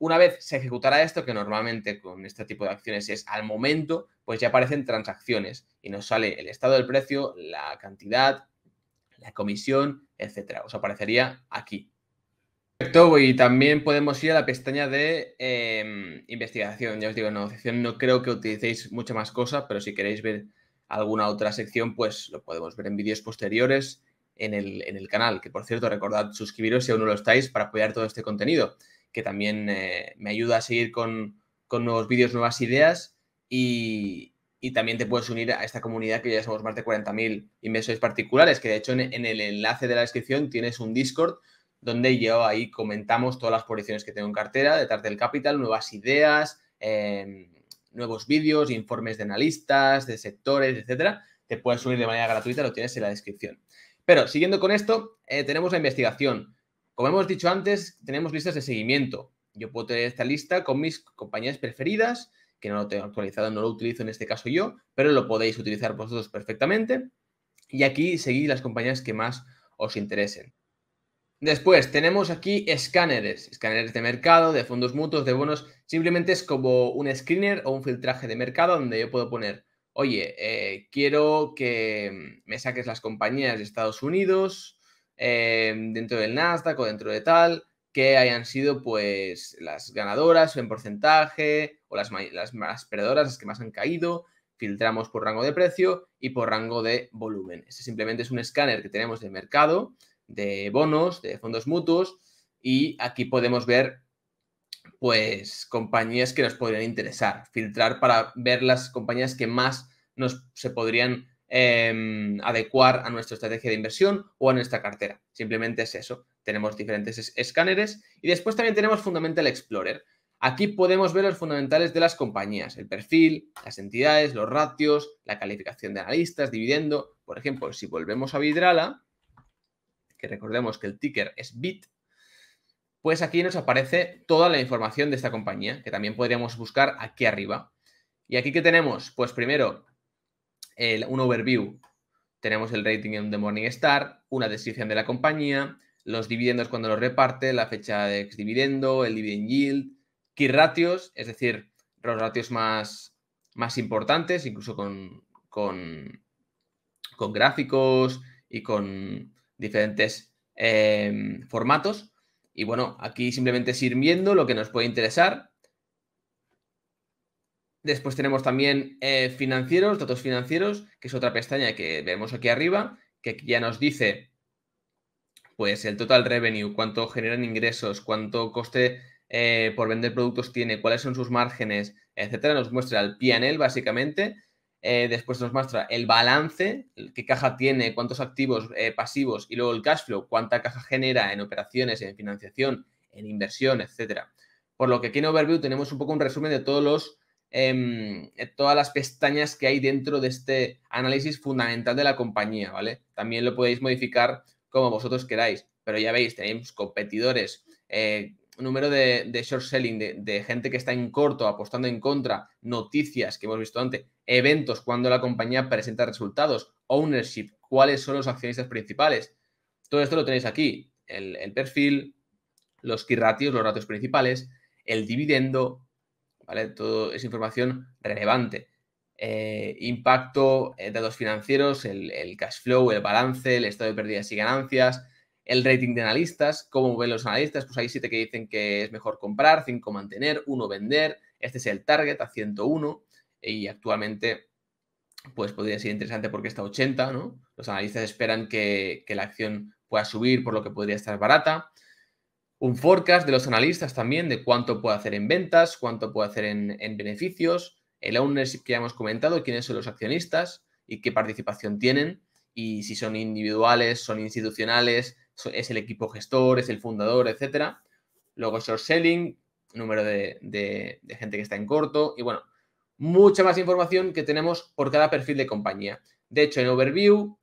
Una vez se ejecutará esto, que normalmente con este tipo de acciones es al momento, pues ya aparecen transacciones y nos sale el estado del precio, la cantidad, la comisión, etcétera. Os aparecería aquí. Perfecto, y también podemos ir a la pestaña de em, investigación. Ya os digo, en negociación no creo que utilicéis mucha más cosa, pero si queréis ver alguna otra sección, pues lo podemos ver en vídeos posteriores en el, en el canal. Que por cierto, recordad suscribiros si aún no lo estáis para apoyar todo este contenido que también eh, me ayuda a seguir con, nuevos vídeos, nuevas ideas y, también te puedes unir a esta comunidad que ya somos más de 40.000 inversores particulares, que de hecho en, el enlace de la descripción tienes un Discord donde yo ahí comentamos todas las posiciones que tengo en cartera de Tartel Capital, nuevas ideas, em, nuevos vídeos, informes de analistas, de sectores, etcétera. Te puedes unir de manera gratuita, lo tienes en la descripción. Pero siguiendo con esto, eh, tenemos la investigación. Como hemos dicho antes, tenemos listas de seguimiento. Yo puedo tener esta lista con mis compañías preferidas, que no lo tengo actualizado, no lo utilizo en este caso yo, pero lo podéis utilizar vosotros perfectamente. Y aquí seguís las compañías que más os interesen. Después tenemos aquí escáneres, escáneres de mercado, de fondos mutuos, de bonos. Simplemente es como un screener o un filtraje de mercado donde yo puedo poner, oye, eh, quiero que me saques las compañías de Estados Unidos, Em, dentro del Nasdaq o dentro de tal, que hayan sido pues las ganadoras en porcentaje o las, las, perdedoras, las que más han caído. Filtramos por rango de precio y por rango de volumen. Este simplemente es un escáner que tenemos de mercado, de bonos, de fondos mutuos y aquí podemos ver pues compañías que nos podrían interesar, filtrar para ver las compañías que más nos se podrían Em, adecuar a nuestra estrategia de inversión o a nuestra cartera. Simplemente es eso. Tenemos diferentes escáneres y después también tenemos Fundamental Explorer. Aquí podemos ver los fundamentales de las compañías, el perfil, las entidades, los ratios, la calificación de analistas, dividendo. Por ejemplo, si volvemos a Vidrala, que recordemos que el ticker es BIT, pues aquí nos aparece toda la información de esta compañía, que también podríamos buscar aquí arriba. Y aquí qué tenemos, pues primero, un overview. Tenemos el rating de Star, una descripción de la compañía, los dividendos cuando los reparte, la fecha de exdividendo, el dividend yield, key ratios, es decir, los ratios más, más importantes, incluso con, con, con gráficos y con diferentes eh, formatos. Y bueno, aquí simplemente es ir viendo lo que nos puede interesar Después tenemos también eh, financieros, datos financieros, que es otra pestaña que vemos aquí arriba, que ya nos dice pues el total revenue, cuánto generan ingresos, cuánto coste eh, por vender productos tiene, cuáles son sus márgenes, etcétera. Nos muestra el PNL básicamente. Eh, después nos muestra el balance, qué caja tiene, cuántos activos pasivos y luego el cash flow, cuánta caja genera en operaciones, en financiación, en inversión, etcétera. Por lo que aquí en Overview tenemos un poco un resumen de todos los Em, eh, todas las pestañas que hay dentro de este análisis fundamental de la compañía, ¿vale? También lo podéis modificar como vosotros queráis, pero ya veis, tenéis competidores, eh, número de, short selling, de, gente que está en corto, apostando en contra, noticias que hemos visto antes, eventos, cuando la compañía presenta resultados, ownership, cuáles son los accionistas principales. Todo esto lo tenéis aquí, el, el perfil, los key ratios, los ratios principales, el dividendo, todo es información relevante. Eh, impacto, eh, datos financieros, el, cash flow, el balance, el estado de pérdidas y ganancias, el rating de analistas, cómo ven los analistas, pues hay siete que dicen que es mejor comprar, cinco mantener, uno vender, este es el target a 101 y actualmente pues podría ser interesante porque está a 80, ¿no? Los analistas esperan que, que la acción pueda subir por lo que podría estar barata un forecast de los analistas también de cuánto puede hacer en ventas, cuánto puede hacer en, beneficios, el ownership que ya hemos comentado, quiénes son los accionistas y qué participación tienen y si son individuales, son institucionales, es el equipo gestor, es el fundador, etc. Luego short selling, número de, gente que está en corto y bueno, mucha más información que tenemos por cada perfil de compañía. De hecho, en Overview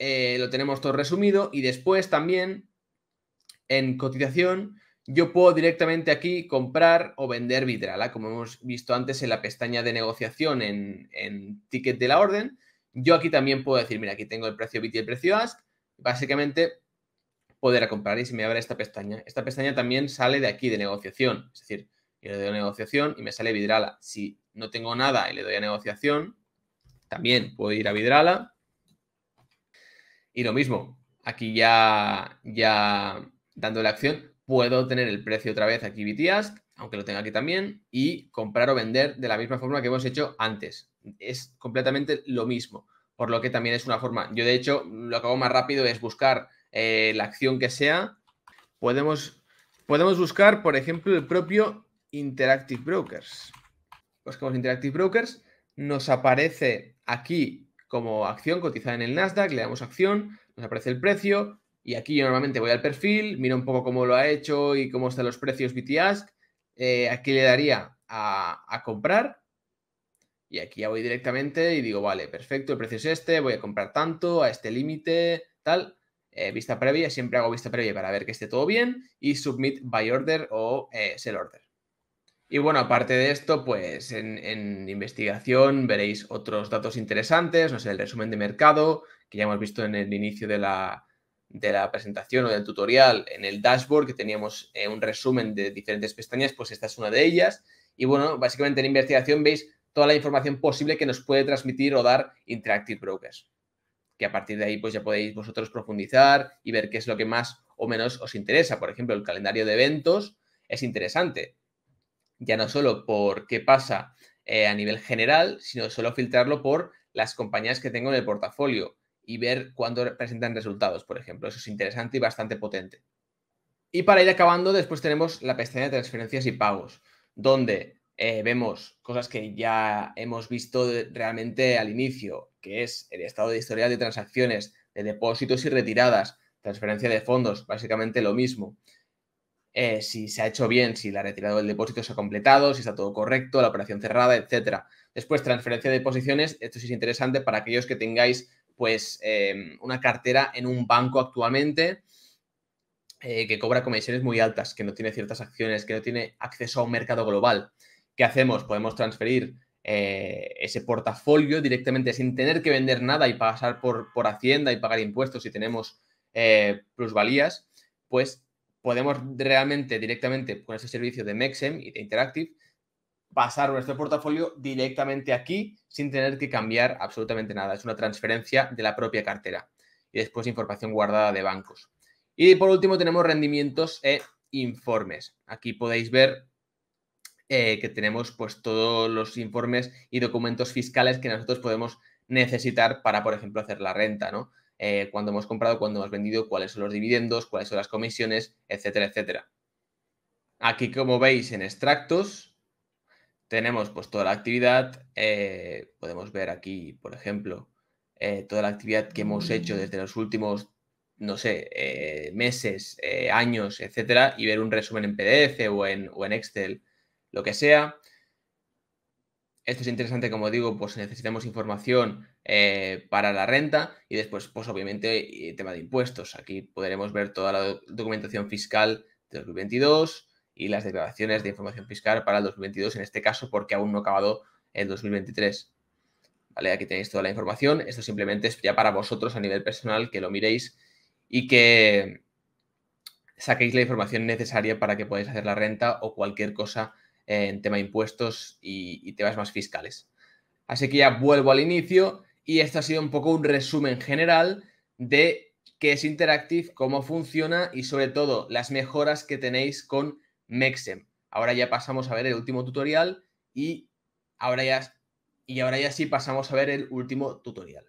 eh, lo tenemos todo resumido y después también en cotización, yo puedo directamente aquí comprar o vender Vidrala, como hemos visto antes en la pestaña de negociación en, ticket de la orden. Yo aquí también puedo decir, mira, aquí tengo el precio bit y el precio ask. Básicamente, poder comprar y se me abre esta pestaña. Esta pestaña también sale de aquí, de negociación. Es decir, yo le doy a negociación y me sale vidrala. Si no tengo nada y le doy a negociación, también puedo ir a vidrala. Y lo mismo, aquí ya, ya dando la acción, puedo tener el precio otra vez aquí Ask... aunque lo tenga aquí también, y comprar o vender de la misma forma que hemos hecho antes. Es completamente lo mismo, por lo que también es una forma. Yo, de hecho, lo que hago más rápido es buscar eh, la acción que sea. Podemos, podemos buscar, por ejemplo, el propio Interactive Brokers. Buscamos Interactive Brokers, nos aparece aquí como acción cotizada en el Nasdaq, le damos acción, nos aparece el precio, y aquí yo normalmente voy al perfil, miro un poco cómo lo ha hecho y cómo están los precios BTAsk. Eh, aquí le daría a, comprar. Y aquí ya voy directamente y digo, vale, perfecto, el precio es este, voy a comprar tanto, a este límite, tal. Eh, vista previa, siempre hago vista previa para ver que esté todo bien. Y submit by order o eh, sell order. Y bueno, aparte de esto, pues en, investigación veréis otros datos interesantes, no sé, el resumen de mercado, que ya hemos visto en el inicio de la, de la presentación o del tutorial en el dashboard, que teníamos eh, un resumen de diferentes pestañas, pues esta es una de ellas. Y bueno, básicamente en investigación veis toda la información posible que nos puede transmitir o dar Interactive Brokers. Que a partir de ahí pues ya podéis vosotros profundizar y ver qué es lo que más o menos os interesa. Por ejemplo, el calendario de eventos es interesante. Ya no solo por qué pasa eh, a nivel general, sino solo filtrarlo por las compañías que tengo en el portafolio y ver cuándo presentan resultados, por ejemplo. Eso es interesante y bastante potente. Y para ir acabando, después tenemos la pestaña de transferencias y pagos, donde eh, vemos cosas que ya hemos visto realmente al inicio, que es el estado de historial de transacciones, de depósitos y retiradas, transferencia de fondos, básicamente lo mismo. Eh, si se ha hecho bien, si la retirada del depósito se ha completado, si está todo correcto, la operación cerrada, etc. Después, transferencia de posiciones, esto sí es interesante para aquellos que tengáis pues em, una cartera en un banco actualmente eh, que cobra comisiones muy altas, que no tiene ciertas acciones, que no tiene acceso a un mercado global. ¿Qué hacemos? Podemos transferir eh, ese portafolio directamente sin tener que vender nada y pasar por, por Hacienda y pagar impuestos si tenemos eh, plusvalías, pues podemos realmente directamente con ese servicio de Mexem y de Interactive pasar nuestro portafolio directamente aquí sin tener que cambiar absolutamente nada. Es una transferencia de la propia cartera y después información guardada de bancos. Y por último tenemos rendimientos e informes. Aquí podéis ver eh, que tenemos pues todos los informes y documentos fiscales que nosotros podemos necesitar para, por ejemplo, hacer la renta, ¿no? Eh, cuando hemos comprado, cuando hemos vendido, cuáles son los dividendos, cuáles son las comisiones, etcétera, etcétera. Aquí, como veis, en extractos tenemos pues toda la actividad, eh, podemos ver aquí, por ejemplo, eh, toda la actividad que hemos hecho mm. desde los últimos, no sé, eh, meses, años, etcétera, y ver un resumen en PDF o en, Excel, lo que sea. Esto es interesante, como digo, pues necesitamos información para la renta y después, pues obviamente, el tema de impuestos. Aquí podremos ver toda la documentación fiscal de 2022, y las declaraciones de información fiscal para el 2022, en este caso porque aún no ha acabado el 2023. Vale, aquí tenéis toda la información. Esto simplemente es ya para vosotros a nivel personal que lo miréis y que saquéis la información necesaria para que podáis hacer la renta o cualquier cosa en tema de impuestos y, y temas más fiscales. Así que ya vuelvo al inicio y esto ha sido un poco un resumen general de qué es Interactive, cómo funciona y sobre todo las mejoras que tenéis con Mexem. Ahora ya pasamos a ver el último tutorial y ahora ya, y ahora ya sí pasamos a ver el último tutorial.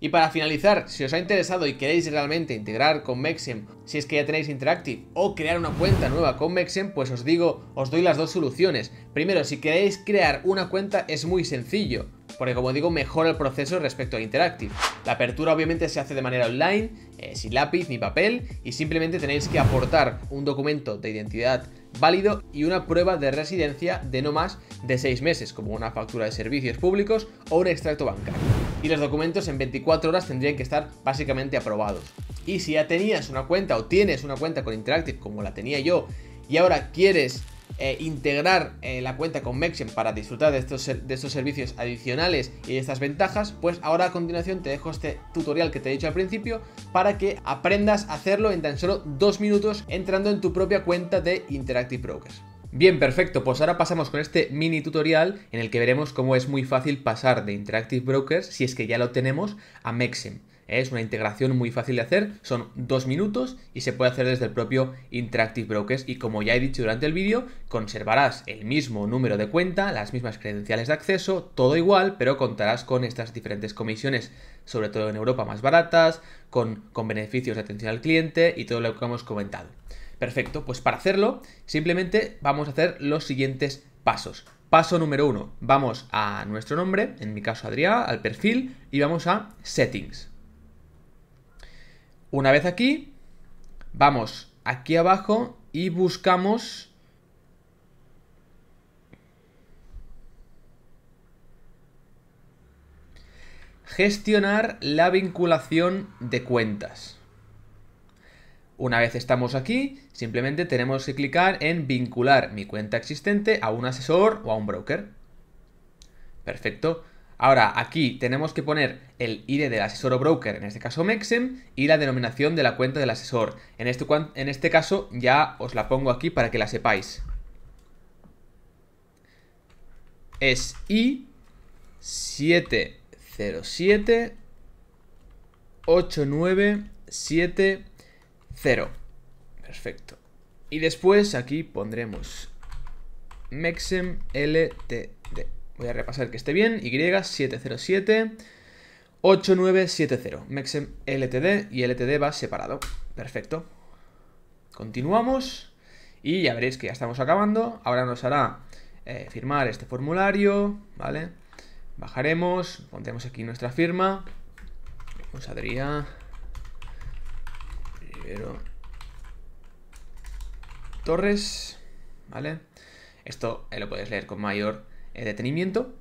Y para finalizar, si os ha interesado y queréis realmente integrar con Mexem, si es que ya tenéis Interactive o crear una cuenta nueva con Mexem, pues os digo, os doy las dos soluciones. Primero, si queréis crear una cuenta es muy sencillo, porque como digo, mejora el proceso respecto a Interactive. La apertura obviamente se hace de manera online, eh, sin lápiz ni papel, y simplemente tenéis que aportar un documento de identidad válido y una prueba de residencia de no más de 6 meses, como una factura de servicios públicos o un extracto bancario. Y los documentos en 24 horas tendrían que estar básicamente aprobados. Y si ya tenías una cuenta o tienes una cuenta con Interactive como la tenía yo y ahora quieres eh, integrar eh, la cuenta con Mexen para disfrutar de estos, de estos servicios adicionales y de estas ventajas, pues ahora a continuación te dejo este tutorial que te he dicho al principio para que aprendas a hacerlo en tan solo dos minutos entrando en tu propia cuenta de Interactive Brokers. Bien, perfecto, pues ahora pasamos con este mini tutorial en el que veremos cómo es muy fácil pasar de Interactive Brokers, si es que ya lo tenemos, a Mexen. Es una integración muy fácil de hacer, son dos minutos y se puede hacer desde el propio Interactive Brokers y como ya he dicho durante el vídeo, conservarás el mismo número de cuenta, las mismas credenciales de acceso, todo igual, pero contarás con estas diferentes comisiones, sobre todo en Europa más baratas, con, beneficios de atención al cliente y todo lo que hemos comentado. Perfecto, pues para hacerlo simplemente vamos a hacer los siguientes pasos. Paso número uno, vamos a nuestro nombre, en mi caso Adrián, al perfil y vamos a settings. Una vez aquí, vamos aquí abajo y buscamos... Gestionar la vinculación de cuentas. Una vez estamos aquí, simplemente tenemos que clicar en vincular mi cuenta existente a un asesor o a un broker. Perfecto. Ahora, aquí tenemos que poner el ID del asesor o broker, en este caso Mexem, y la denominación de la cuenta del asesor. En este, este caso ya os la pongo aquí para que la sepáis. Es i 707 Perfecto. Y después aquí pondremos Mexem LTD. Voy a repasar que esté bien. Y707 8970. Mexem LTD y LTD va separado. Perfecto. Continuamos. Y ya veréis que ya estamos acabando. Ahora nos hará eh, firmar este formulario. ¿Vale? Bajaremos. Pondremos aquí nuestra firma. Nos saldría. Primero. Torres. ¿Vale? Esto eh, lo puedes leer con mayor eh, detenimiento.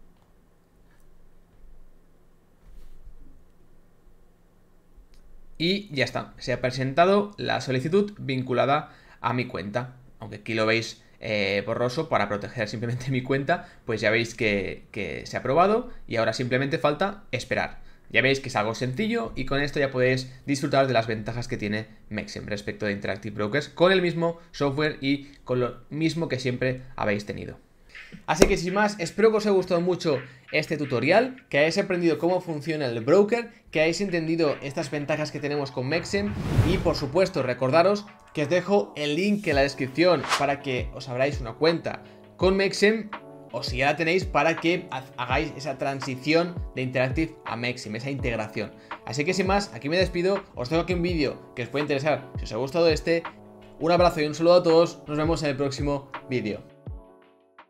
Y ya está, se ha presentado la solicitud vinculada a mi cuenta. Aunque aquí lo veis eh, borroso para proteger simplemente mi cuenta, pues ya veis que, se ha aprobado y ahora simplemente falta esperar. Ya veis que es algo sencillo y con esto ya podéis disfrutar de las ventajas que tiene Maxim respecto de Interactive Brokers con el mismo software y con lo mismo que siempre habéis tenido. Así que sin más, espero que os haya gustado mucho este tutorial, que hayáis aprendido cómo funciona el broker, que hayáis entendido estas ventajas que tenemos con Mexen y por supuesto recordaros que os dejo el link en la descripción para que os abráis una cuenta con Mexen o si ya la tenéis para que hagáis esa transición de Interactive a Mexen, esa integración. Así que sin más, aquí me despido, os tengo aquí un vídeo que os puede interesar si os ha gustado este. Un abrazo y un saludo a todos, nos vemos en el próximo vídeo.